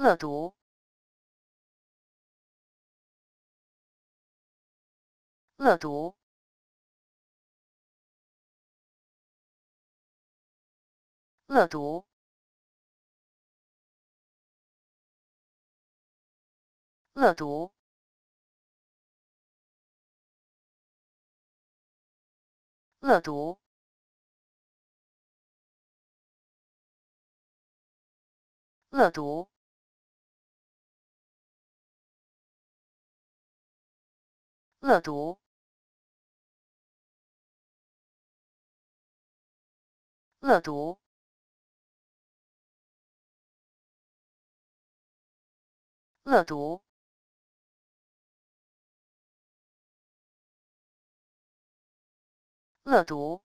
恶毒，恶毒，恶毒，恶毒，恶毒，恶毒。恶毒，恶毒，恶毒，恶毒。